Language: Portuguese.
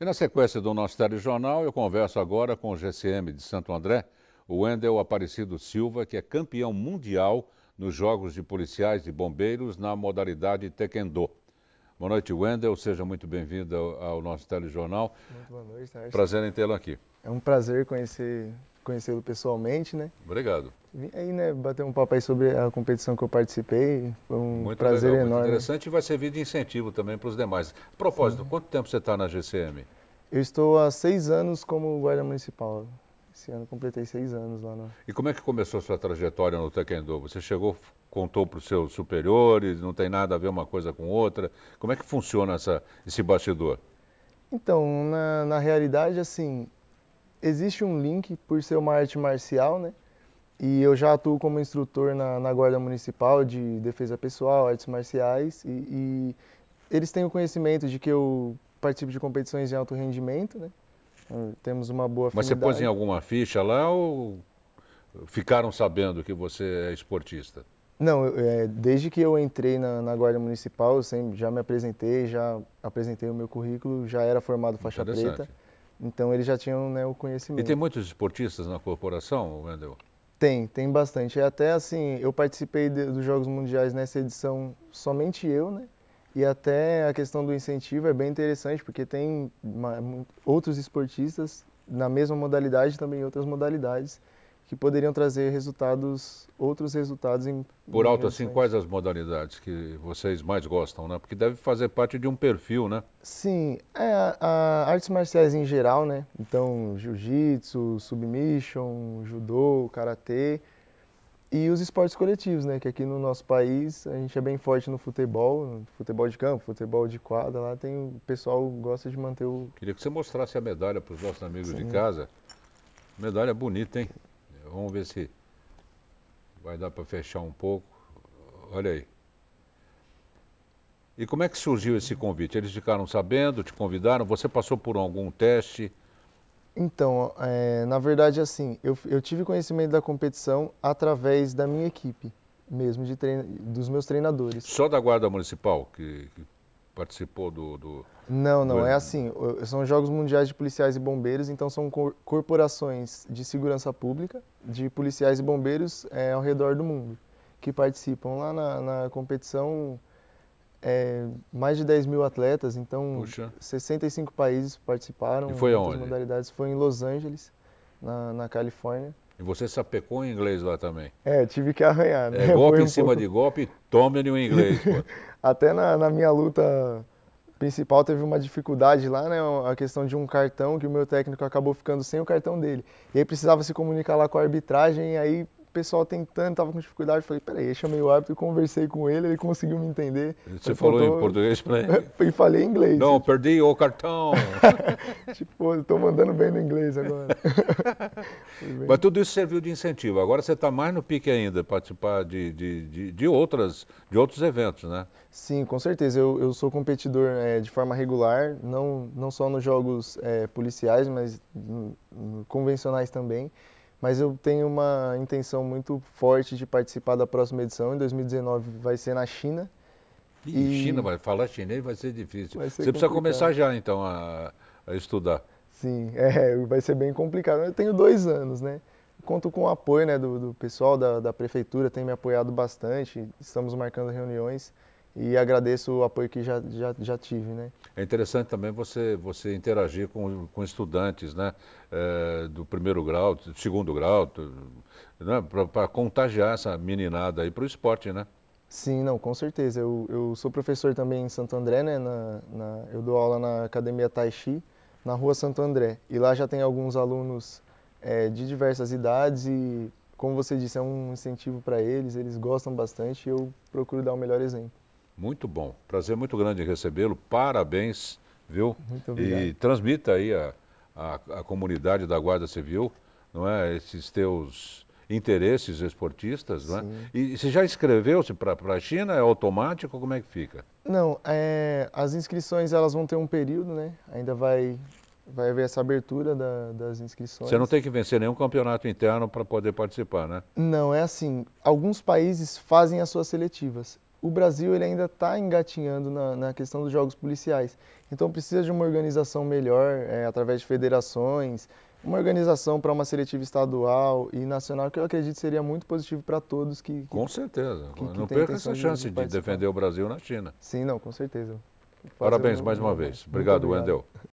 E na sequência do nosso telejornal, eu converso agora com o GCM de Santo André, o Wendel Aparecido Silva, que é campeão mundial nos Jogos de Policiais e Bombeiros na modalidade Taekwondo. Boa noite, Wendel. Seja muito bem-vindo ao nosso telejornal. Muito boa noite, Tarso. Prazer em tê-lo aqui. É um prazer conhecer conhecê-lo pessoalmente, né? Obrigado. Vim aí, né, bater um papo aí sobre a competição que eu participei. Foi um muito prazer legal, enorme. Muito interessante e vai servir de incentivo também para os demais. A propósito, Sim. quanto tempo você está na GCM? Eu estou há seis anos como guarda municipal. Esse ano completei seis anos lá. No... E como é que começou a sua trajetória no Taekwondo? Você chegou, contou para os seus superiores, não tem nada a ver uma coisa com outra. Como é que funciona essa, esse bastidor? Então, na, na realidade, assim, existe um link por ser uma arte marcial, né? E eu já atuo como instrutor na, na Guarda Municipal de Defesa Pessoal, Artes Marciais, e, e, eles têm o conhecimento de que eu participo de competições de alto rendimento, né? Então, temos uma boa Mas você pôs em alguma ficha lá ou ficaram sabendo que você é esportista? Não, eu, é, desde que eu entrei na, na Guarda Municipal, eu sempre, já me apresentei, já apresentei o meu currículo, já era formado faixa preta. Então eles já tinham né, o conhecimento. E tem muitos esportistas na corporação, Wendel? Tem, tem bastante. Até assim, eu participei de, dos Jogos Mundiais nessa edição somente eu, né? E até a questão do incentivo é bem interessante, porque tem uma, outros esportistas na mesma modalidade também outras modalidades que poderiam trazer resultados, outros resultados. Em, Por alto, assim, quais as modalidades que vocês mais gostam, né? Porque deve fazer parte de um perfil, né? Sim, é, a, a artes marciais em geral, né? Então, jiu-jitsu, submission, judô, karatê e os esportes coletivos, né? Que aqui no nosso país a gente é bem forte no futebol, futebol de campo, futebol de quadra. Lá tem o pessoal gosta de manter o. Queria que você mostrasse a medalha para os nossos amigos Sim. de casa. Medalha bonita, hein? Vamos ver se vai dar para fechar um pouco. Olha aí. E como é que surgiu esse convite? Eles ficaram sabendo, te convidaram, você passou por algum teste? Então, é, na verdade, assim, eu, eu, tive conhecimento da competição através da minha equipe, mesmo de treino, dos meus treinadores. Só da Guarda Municipal que, que participou do, do. não, não, do... é assim: são Jogos Mundiais de Policiais e Bombeiros, então são corporações de segurança pública de policiais e bombeiros é, ao redor do mundo, que participam lá na, na competição. É, mais de 10 mil atletas, então Puxa. 65 países participaram. E foi aonde? modalidades. Foi em Los Angeles, na, na Califórnia. E você sapecou em inglês lá também? É, tive que arranhar. É, né? É golpe em cima pouco... de golpe, tome-lhe o um inglês. Até na, na, minha luta principal teve uma dificuldade lá, né, a questão de um cartão que o meu técnico acabou ficando sem o cartão dele. E aí precisava se comunicar lá com a arbitragem e aí pessoal tentando, tava com dificuldade. falei, peraí, eu chamei o árbitro, conversei com ele, ele conseguiu me entender. Você falou em português pra ele? E falei em inglês. Não, tipo... perdi o cartão. tipo, estou tô mandando bem no inglês agora. Mas tudo isso serviu de incentivo. Agora você está mais no pique ainda, participar de, de, de, de, outras, de outros eventos, né? Sim, com certeza. Eu, eu sou competidor é, de forma regular, não, não só nos jogos é, policiais, mas convencionais também. Mas eu tenho uma intenção muito forte de participar da próxima edição. Em 2019 vai ser na China. E, China, vai falar chinês vai ser difícil. Vai ser Você complicado. precisa começar já, então, a, a estudar. Sim, é, vai ser bem complicado. Eu tenho dois anos, né? Conto com o apoio né, do, do pessoal da, da prefeitura, tem me apoiado bastante. Estamos marcando reuniões e agradeço o apoio que já, já, já tive, né? É interessante também você, você interagir com, com estudantes, né? É, do primeiro grau, do segundo grau, né? para contagiar essa meninada aí para o esporte, né? Sim, não, com certeza. Eu, eu sou professor também em Santo André, né? Na, na, eu dou aula na Academia Tai Chi, na rua Santo André. E lá já tem alguns alunos é, de diversas idades e, como você disse, é um incentivo para eles, eles gostam bastante e eu procuro dar o melhor exemplo. Muito bom. Prazer muito grande em recebê-lo. Parabéns, viu? Muito obrigado. E transmita aí a, a, a comunidade da Guarda Civil, não é? Esses teus interesses esportistas, é? E, e você já inscreveu-se para a China? É automático? Como é que fica? Não, é, as inscrições elas vão ter um período, né? Ainda vai vai haver essa abertura da, das inscrições. Você não tem que vencer nenhum campeonato interno para poder participar, né? Não, é assim. Alguns países fazem as suas seletivas o Brasil ele ainda está engatinhando na, na, questão dos jogos policiais. Então precisa de uma organização melhor, é, através de federações, uma organização para uma seletiva estadual e nacional, que eu acredito seria muito positivo para todos que, que, Com certeza. Que, que não perca essa chance de, de defender o Brasil na China. Sim, não, com certeza. Parabéns mais uma vez. Obrigado, obrigado, Wendel.